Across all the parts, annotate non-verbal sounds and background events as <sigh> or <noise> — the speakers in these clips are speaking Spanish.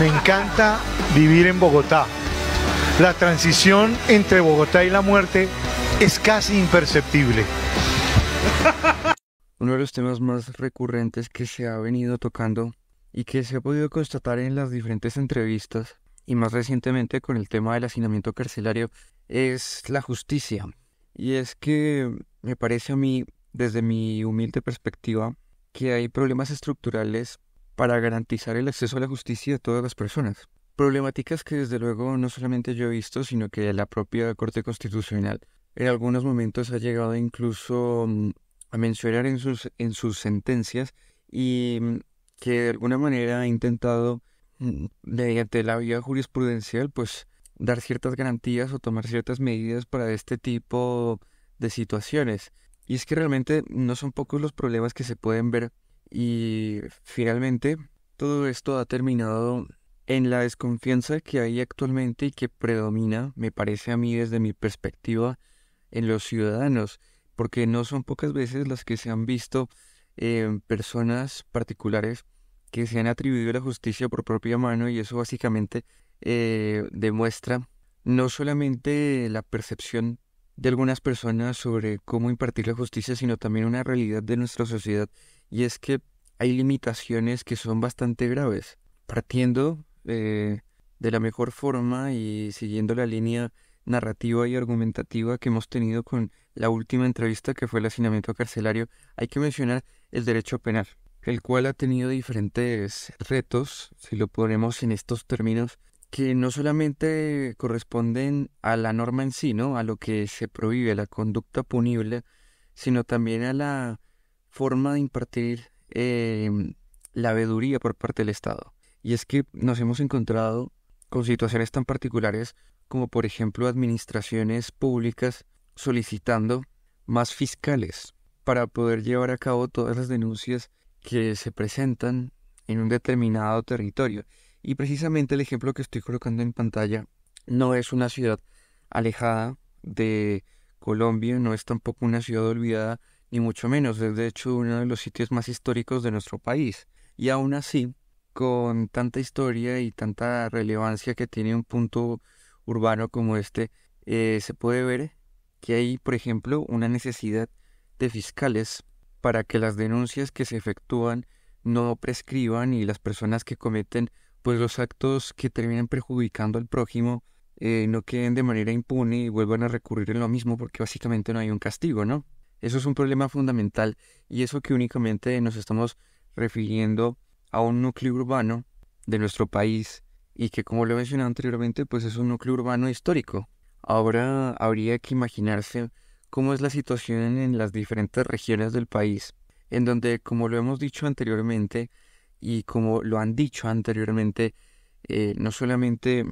Me encanta vivir en Bogotá. La transición entre Bogotá y la muerte es casi imperceptible. Uno de los temas más recurrentes que se ha venido tocando y que se ha podido constatar en las diferentes entrevistas y más recientemente con el tema del hacinamiento carcelario es la justicia. Y es que me parece a mí, desde mi humilde perspectiva, que hay problemas estructurales para garantizar el acceso a la justicia de todas las personas. Problemáticas que desde luego no solamente yo he visto, sino que la propia Corte Constitucional en algunos momentos ha llegado incluso mm, a mencionar en sus, en sus sentencias y mm, que de alguna manera ha intentado, mm, mediante la vía jurisprudencial, pues dar ciertas garantías o tomar ciertas medidas para este tipo de situaciones. Y es que realmente no son pocos los problemas que se pueden ver y finalmente, todo esto ha terminado en la desconfianza que hay actualmente y que predomina, me parece a mí desde mi perspectiva, en los ciudadanos, porque no son pocas veces las que se han visto eh, personas particulares que se han atribuido la justicia por propia mano y eso básicamente eh, demuestra no solamente la percepción de algunas personas sobre cómo impartir la justicia, sino también una realidad de nuestra sociedad y es que hay limitaciones que son bastante graves. Partiendo eh, de la mejor forma y siguiendo la línea narrativa y argumentativa que hemos tenido con la última entrevista que fue el hacinamiento carcelario, hay que mencionar el derecho penal, el cual ha tenido diferentes retos, si lo ponemos en estos términos, que no solamente corresponden a la norma en sí, a lo que se prohíbe, a la conducta punible, sino también a la forma de impartir em, la veeduría por parte del Estado. Y es que nos hemos encontrado con situaciones tan particulares como por ejemplo administraciones públicas solicitando más fiscales para poder llevar a cabo todas las denuncias que se presentan en un determinado territorio. Y precisamente el ejemplo que estoy colocando en pantalla no es una ciudad alejada de Colombia, no es tampoco una ciudad olvidada, ni mucho menos. Es de hecho uno de los sitios más históricos de nuestro país. Y aún así, con tanta historia y tanta relevancia que tiene un punto urbano como este, eh, se puede ver que hay, por ejemplo, una necesidad de fiscales para que las denuncias que se efectúan no prescriban y las personas que cometen pues los actos que terminan perjudicando al prójimo eh, no queden de manera impune y vuelvan a recurrir en lo mismo porque básicamente no hay un castigo, ¿no? Eso es un problema fundamental y eso que únicamente nos estamos refiriendo a un núcleo urbano de nuestro país y que como lo mencioné anteriormente pues es un núcleo urbano histórico. Ahora habría que imaginarse cómo es la situación en las diferentes regiones del país, en donde como lo hemos dicho anteriormente y como lo han dicho anteriormente, eh, no solamente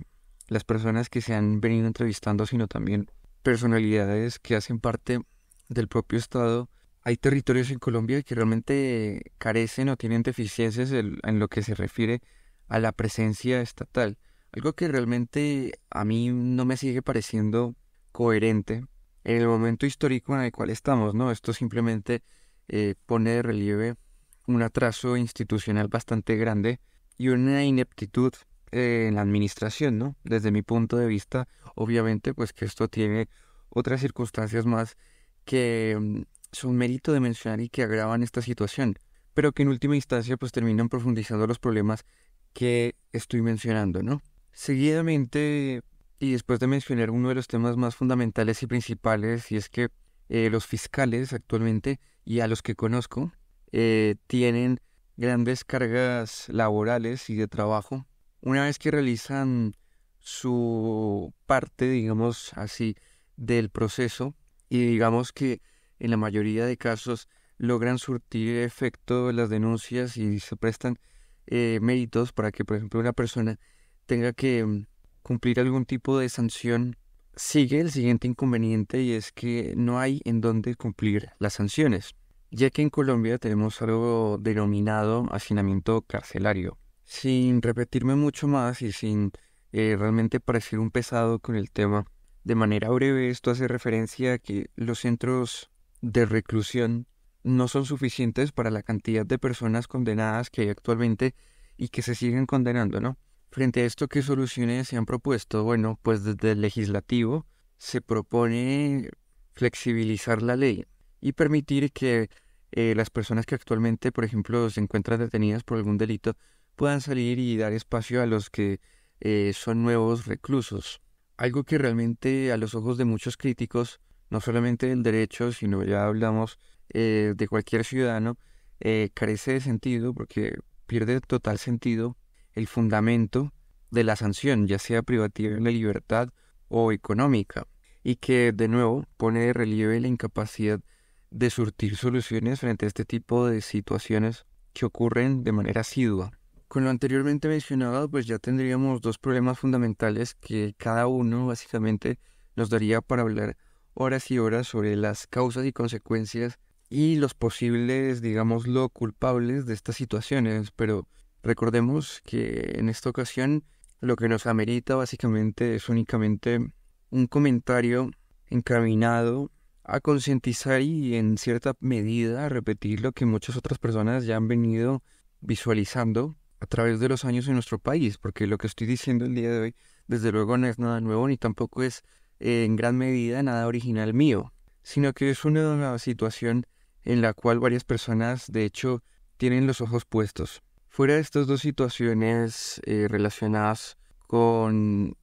las personas que se han venido entrevistando, sino también personalidades que hacen parte del propio Estado, hay territorios en Colombia que realmente carecen o tienen deficiencias en lo que se refiere a la presencia estatal. Algo que realmente a mí no me sigue pareciendo coherente en el momento histórico en el cual estamos, ¿no? Esto simplemente eh, pone de relieve un atraso institucional bastante grande y una ineptitud eh, en la administración, ¿no? Desde mi punto de vista, obviamente, pues que esto tiene otras circunstancias más que mm, son mérito de mencionar y que agravan esta situación, pero que en última instancia pues terminan profundizando los problemas que estoy mencionando, ¿no? Seguidamente, y después de mencionar uno de los temas más fundamentales y principales, y es que eh, los fiscales actualmente, y a los que conozco, eh, tienen grandes cargas laborales y de trabajo. Una vez que realizan su parte, digamos así, del proceso, y digamos que en la mayoría de casos logran surtir efecto las denuncias y se prestan eh, méritos para que, por ejemplo, una persona tenga que mm, cumplir algún tipo de sanción, sigue el siguiente inconveniente y es que no hay en dónde cumplir las sanciones, ya que en Colombia tenemos algo denominado hacinamiento carcelario. Sin repetirme mucho más y sin eh, realmente parecer un pesado con el tema, de manera breve, esto hace referencia a que los centros de reclusión no son suficientes para la cantidad de personas condenadas que hay actualmente y que se siguen condenando, ¿no? Frente a esto, ¿qué soluciones se han propuesto? Bueno, pues desde el legislativo se propone flexibilizar la ley y permitir que eh, las personas que actualmente, por ejemplo, se encuentran detenidas por algún delito, puedan salir y dar espacio a los que eh, son nuevos reclusos algo que realmente a los ojos de muchos críticos, no solamente del derecho, sino ya hablamos eh, de cualquier ciudadano, eh, carece de sentido porque pierde total sentido el fundamento de la sanción, ya sea privativa de la libertad o económica, y que de nuevo pone de relieve la incapacidad de surtir soluciones frente a este tipo de situaciones que ocurren de manera asidua. Con lo anteriormente mencionado, pues ya tendríamos dos problemas fundamentales que cada uno básicamente nos daría para hablar horas y horas sobre las causas y consecuencias y los posibles, lo culpables de estas situaciones. Pero recordemos que en esta ocasión lo que nos amerita básicamente es únicamente un comentario encaminado a concientizar y en cierta medida a repetir lo que muchas otras personas ya han venido visualizando a través de los años en nuestro país, porque lo que estoy diciendo el día de hoy, desde luego, no es nada nuevo ni tampoco es eh, en gran medida nada original mío, sino que es una situación en la cual varias personas, de hecho, tienen los ojos puestos. Fuera de estas dos situaciones eh, relacionadas con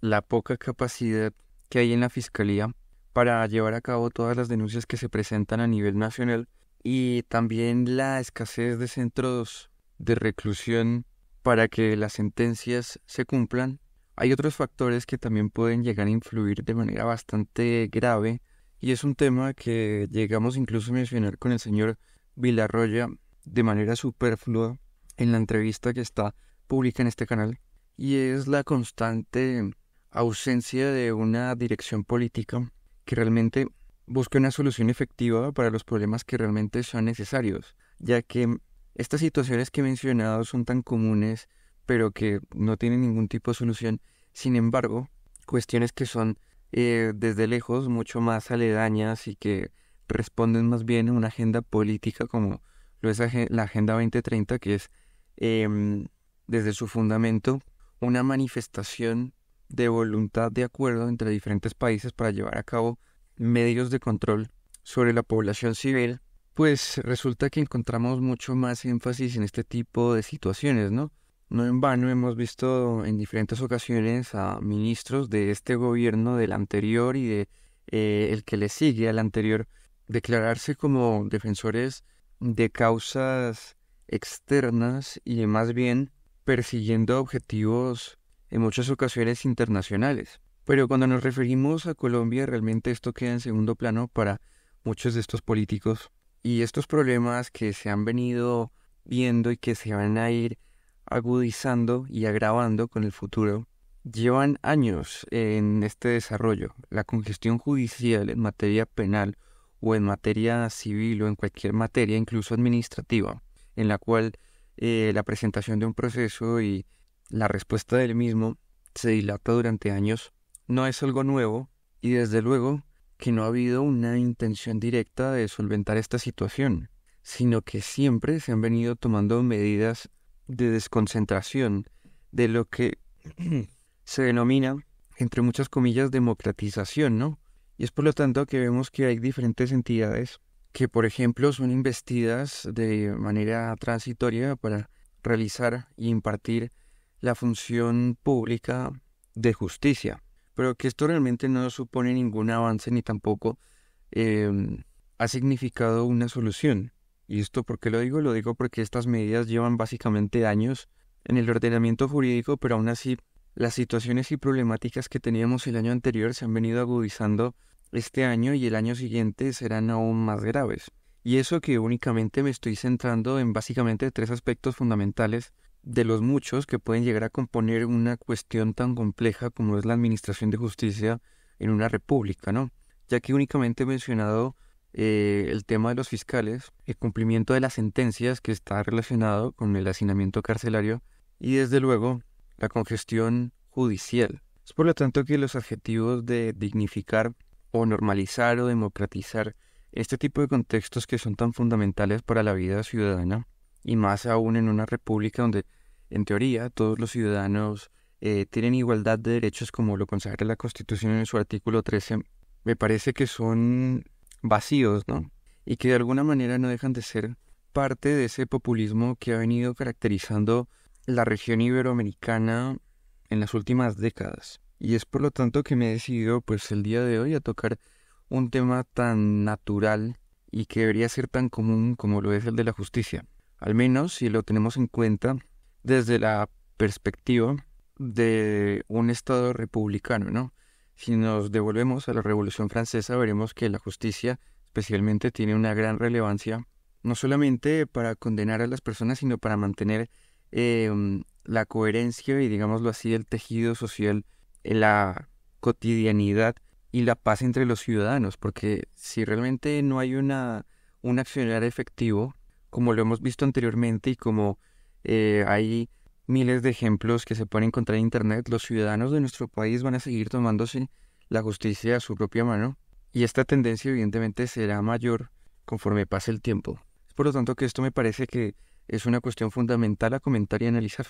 la poca capacidad que hay en la Fiscalía para llevar a cabo todas las denuncias que se presentan a nivel nacional y también la escasez de centros de reclusión para que las sentencias se cumplan, hay otros factores que también pueden llegar a influir de manera bastante grave y es un tema que llegamos incluso a mencionar con el señor Villarroya de manera superflua en la entrevista que está pública en este canal y es la constante ausencia de una dirección política que realmente busque una solución efectiva para los problemas que realmente son necesarios, ya que estas situaciones que he mencionado son tan comunes, pero que no tienen ningún tipo de solución. Sin embargo, cuestiones que son eh, desde lejos mucho más aledañas y que responden más bien a una agenda política como lo es la Agenda 2030, que es em, desde su fundamento una manifestación de voluntad de acuerdo entre diferentes países para llevar a cabo medios de control sobre la población civil pues resulta que encontramos mucho más énfasis en este tipo de situaciones, ¿no? No en vano hemos visto en diferentes ocasiones a ministros de este gobierno, del anterior y de eh, el que le sigue al anterior, declararse como defensores de causas externas y más bien persiguiendo objetivos en muchas ocasiones internacionales. Pero cuando nos referimos a Colombia, realmente esto queda en segundo plano para muchos de estos políticos y estos problemas que se han venido viendo y que se van a ir agudizando y agravando con el futuro, llevan años en este desarrollo. La congestión judicial en materia penal o en materia civil o en cualquier materia, incluso administrativa, en la cual eh, la presentación de un proceso y la respuesta del mismo se dilata durante años, no es algo nuevo y desde luego que no ha habido una intención directa de solventar esta situación, sino que siempre se han venido tomando medidas de desconcentración de lo que <clears throat> se denomina, entre muchas comillas, democratización, ¿no? Y es por lo tanto que vemos que hay diferentes entidades que, por ejemplo, son investidas de manera transitoria para realizar y impartir la función pública de justicia pero que esto realmente no supone ningún avance ni tampoco em, ha significado una solución. ¿Y esto por qué lo digo? Lo digo porque estas medidas llevan básicamente años en el ordenamiento jurídico, pero aún así las situaciones y problemáticas que teníamos el año anterior se han venido agudizando este año y el año siguiente serán aún más graves. Y eso que únicamente me estoy centrando en básicamente tres aspectos fundamentales de los muchos que pueden llegar a componer una cuestión tan compleja como es la administración de justicia en una república, ¿no? Ya que únicamente he mencionado eh, el tema de los fiscales, el cumplimiento de las sentencias que está relacionado con el hacinamiento carcelario y desde luego la congestión judicial. Es por lo tanto que los adjetivos de dignificar o normalizar o democratizar este tipo de contextos que son tan fundamentales para la vida ciudadana y más aún en una república donde en teoría, todos los ciudadanos eh, tienen igualdad de derechos como lo consagra la Constitución en su artículo 13, me parece que son vacíos, ¿no? Y que de alguna manera no dejan de ser parte de ese populismo que ha venido caracterizando la región iberoamericana en las últimas décadas. Y es por lo tanto que me he decidido pues el día de hoy a tocar un tema tan natural y que debería ser tan común como lo es el de la justicia. Al menos si lo tenemos en cuenta desde la perspectiva de un Estado republicano, ¿no? Si nos devolvemos a la Revolución Francesa, veremos que la justicia especialmente tiene una gran relevancia, no solamente para condenar a las personas, sino para mantener em, la coherencia y, digámoslo así, el tejido social, eh, la cotidianidad y la paz entre los ciudadanos, porque si realmente no hay una, un accionar efectivo, como lo hemos visto anteriormente y como eh, hay miles de ejemplos que se pueden encontrar en Internet. Los ciudadanos de nuestro país van a seguir tomándose la justicia a su propia mano y esta tendencia evidentemente será mayor conforme pase el tiempo. por lo tanto que esto me parece que es una cuestión fundamental a comentar y analizar.